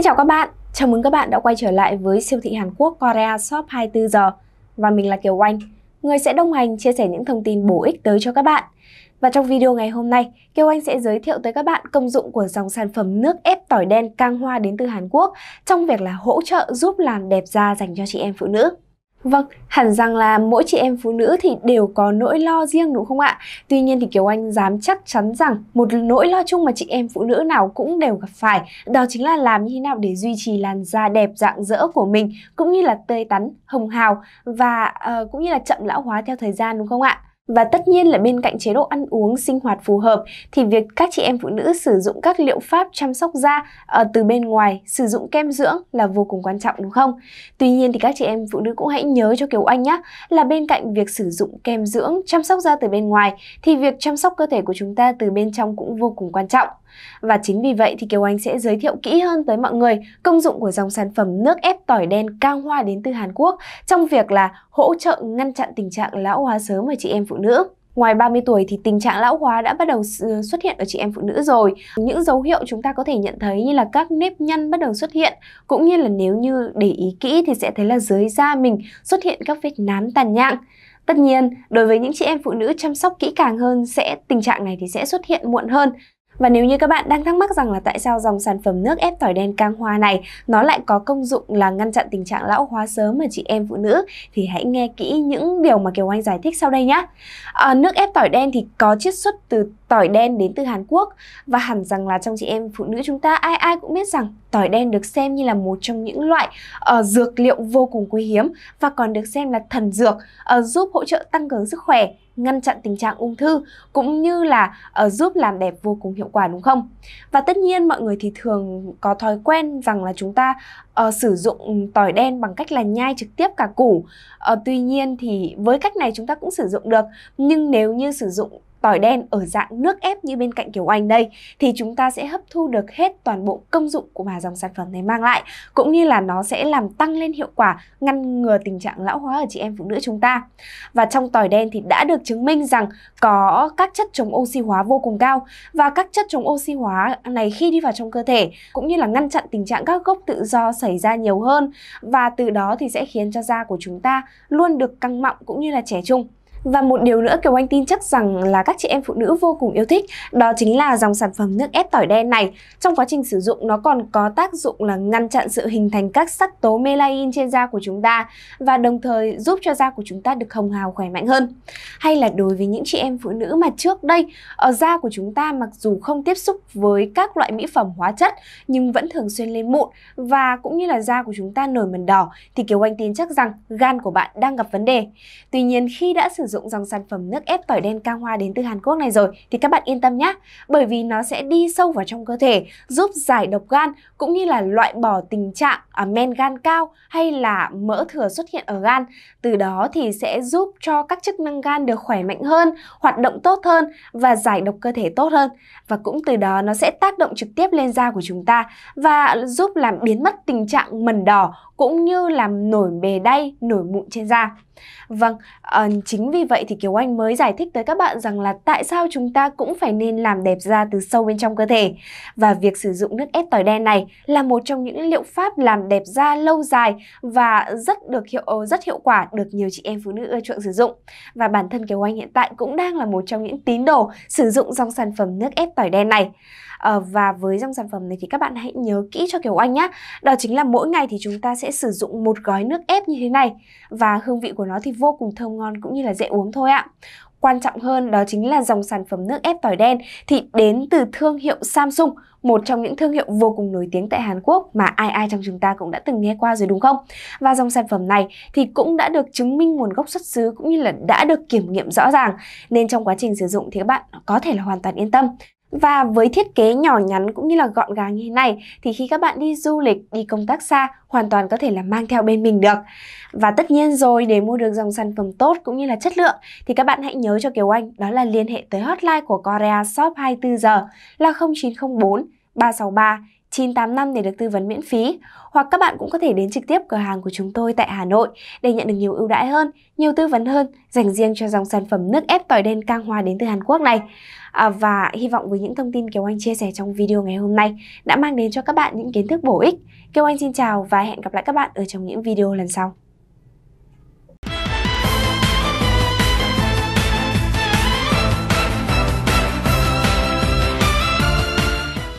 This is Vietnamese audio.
Xin chào các bạn, chào mừng các bạn đã quay trở lại với siêu thị Hàn Quốc Korea Shop 24 giờ và mình là Kiều Oanh, người sẽ đồng hành chia sẻ những thông tin bổ ích tới cho các bạn. Và trong video ngày hôm nay, Kiều Anh sẽ giới thiệu tới các bạn công dụng của dòng sản phẩm nước ép tỏi đen Kang Hoa đến từ Hàn Quốc trong việc là hỗ trợ giúp làm đẹp da dành cho chị em phụ nữ. Vâng, hẳn rằng là mỗi chị em phụ nữ thì đều có nỗi lo riêng đúng không ạ? Tuy nhiên thì Kiều Anh dám chắc chắn rằng một nỗi lo chung mà chị em phụ nữ nào cũng đều gặp phải đó chính là làm như thế nào để duy trì làn da đẹp dạng dỡ của mình cũng như là tươi tắn, hồng hào và uh, cũng như là chậm lão hóa theo thời gian đúng không ạ? Và tất nhiên là bên cạnh chế độ ăn uống, sinh hoạt phù hợp thì việc các chị em phụ nữ sử dụng các liệu pháp chăm sóc da ở ờ, từ bên ngoài, sử dụng kem dưỡng là vô cùng quan trọng đúng không? Tuy nhiên thì các chị em phụ nữ cũng hãy nhớ cho Kiều Anh nhé là bên cạnh việc sử dụng kem dưỡng, chăm sóc da từ bên ngoài thì việc chăm sóc cơ thể của chúng ta từ bên trong cũng vô cùng quan trọng. Và chính vì vậy thì Kiều Anh sẽ giới thiệu kỹ hơn tới mọi người công dụng của dòng sản phẩm nước ép tỏi đen cao hoa đến từ Hàn Quốc trong việc là hỗ trợ ngăn chặn tình trạng lão hóa sớm ở chị em phụ nữ. Ngoài 30 tuổi thì tình trạng lão hóa đã bắt đầu xuất hiện ở chị em phụ nữ rồi. Những dấu hiệu chúng ta có thể nhận thấy như là các nếp nhăn bắt đầu xuất hiện, cũng như là nếu như để ý kỹ thì sẽ thấy là dưới da mình xuất hiện các vết nám tàn nhang. Tất nhiên, đối với những chị em phụ nữ chăm sóc kỹ càng hơn sẽ tình trạng này thì sẽ xuất hiện muộn hơn. Và nếu như các bạn đang thắc mắc rằng là tại sao dòng sản phẩm nước ép tỏi đen cang hoa này nó lại có công dụng là ngăn chặn tình trạng lão hóa sớm ở chị em phụ nữ thì hãy nghe kỹ những điều mà Kiều Anh giải thích sau đây nhé. À, nước ép tỏi đen thì có chiết xuất từ tỏi đen đến từ Hàn Quốc và hẳn rằng là trong chị em phụ nữ chúng ta ai ai cũng biết rằng tỏi đen được xem như là một trong những loại uh, dược liệu vô cùng quý hiếm và còn được xem là thần dược uh, giúp hỗ trợ tăng cường sức khỏe ngăn chặn tình trạng ung thư cũng như là uh, giúp làm đẹp vô cùng hiệu quả đúng không? Và tất nhiên mọi người thì thường có thói quen rằng là chúng ta uh, sử dụng tỏi đen bằng cách là nhai trực tiếp cả củ. Uh, tuy nhiên thì với cách này chúng ta cũng sử dụng được nhưng nếu như sử dụng tỏi đen ở dạng nước ép như bên cạnh kiểu Anh đây thì chúng ta sẽ hấp thu được hết toàn bộ công dụng của mà dòng sản phẩm này mang lại cũng như là nó sẽ làm tăng lên hiệu quả ngăn ngừa tình trạng lão hóa ở chị em phụ nữ chúng ta. Và trong tỏi đen thì đã được chứng minh rằng có các chất chống oxy hóa vô cùng cao và các chất chống oxy hóa này khi đi vào trong cơ thể cũng như là ngăn chặn tình trạng các gốc tự do xảy ra nhiều hơn và từ đó thì sẽ khiến cho da của chúng ta luôn được căng mọng cũng như là trẻ trung. Và một điều nữa Kiều Anh tin chắc rằng là các chị em phụ nữ vô cùng yêu thích đó chính là dòng sản phẩm nước ép tỏi đen này. Trong quá trình sử dụng nó còn có tác dụng là ngăn chặn sự hình thành các sắc tố melanin trên da của chúng ta và đồng thời giúp cho da của chúng ta được hồng hào khỏe mạnh hơn. Hay là đối với những chị em phụ nữ mà trước đây ở ờ, da của chúng ta mặc dù không tiếp xúc với các loại mỹ phẩm hóa chất nhưng vẫn thường xuyên lên mụn và cũng như là da của chúng ta nổi mẩn đỏ thì Kiều Anh tin chắc rằng gan của bạn đang gặp vấn đề. Tuy nhiên khi đã sử dụng dòng sản phẩm nước ép tỏi đen cao hoa đến từ Hàn Quốc này rồi thì các bạn yên tâm nhé, bởi vì nó sẽ đi sâu vào trong cơ thể, giúp giải độc gan cũng như là loại bỏ tình trạng à, men gan cao hay là mỡ thừa xuất hiện ở gan. Từ đó thì sẽ giúp cho các chức năng gan được khỏe mạnh hơn, hoạt động tốt hơn và giải độc cơ thể tốt hơn. Và cũng từ đó nó sẽ tác động trực tiếp lên da của chúng ta và giúp làm biến mất tình trạng mẩn đỏ cũng như làm nổi bề đay, nổi mụn trên da. Vâng, uh, chính vì vậy thì Kiều Anh mới giải thích tới các bạn rằng là tại sao chúng ta cũng phải nên làm đẹp da từ sâu bên trong cơ thể. Và việc sử dụng nước ép tỏi đen này là một trong những liệu pháp làm đẹp da lâu dài và rất được hiệu ờ, rất hiệu quả được nhiều chị em phụ nữ ưa chuộng sử dụng. Và bản thân Kiều Anh hiện tại cũng đang là một trong những tín đồ sử dụng dòng sản phẩm nước ép tỏi đen này. À, và với dòng sản phẩm này thì các bạn hãy nhớ kỹ cho Kiều Anh nhé. Đó chính là mỗi ngày thì chúng ta sẽ sử dụng một gói nước ép như thế này và hương vị của nó thì vô cùng thơm ngon cũng như là dễ uống thôi ạ. Quan trọng hơn đó chính là dòng sản phẩm nước ép tỏi đen thì đến từ thương hiệu Samsung, một trong những thương hiệu vô cùng nổi tiếng tại Hàn Quốc mà ai ai trong chúng ta cũng đã từng nghe qua rồi đúng không? Và dòng sản phẩm này thì cũng đã được chứng minh nguồn gốc xuất xứ cũng như là đã được kiểm nghiệm rõ ràng nên trong quá trình sử dụng thì các bạn có thể là hoàn toàn yên tâm. Và với thiết kế nhỏ nhắn cũng như là gọn gàng như thế này thì khi các bạn đi du lịch, đi công tác xa hoàn toàn có thể là mang theo bên mình được. Và tất nhiên rồi để mua được dòng sản phẩm tốt cũng như là chất lượng thì các bạn hãy nhớ cho Kiều Anh đó là liên hệ tới hotline của Korea Shop 24 giờ là 0904 363 985 để được tư vấn miễn phí hoặc các bạn cũng có thể đến trực tiếp cửa hàng của chúng tôi tại Hà Nội để nhận được nhiều ưu đãi hơn, nhiều tư vấn hơn dành riêng cho dòng sản phẩm nước ép tỏi đen Cang Hoa đến từ Hàn Quốc này. À, và hy vọng với những thông tin Kiều Anh chia sẻ trong video ngày hôm nay đã mang đến cho các bạn những kiến thức bổ ích. Kiều Anh xin chào và hẹn gặp lại các bạn ở trong những video lần sau.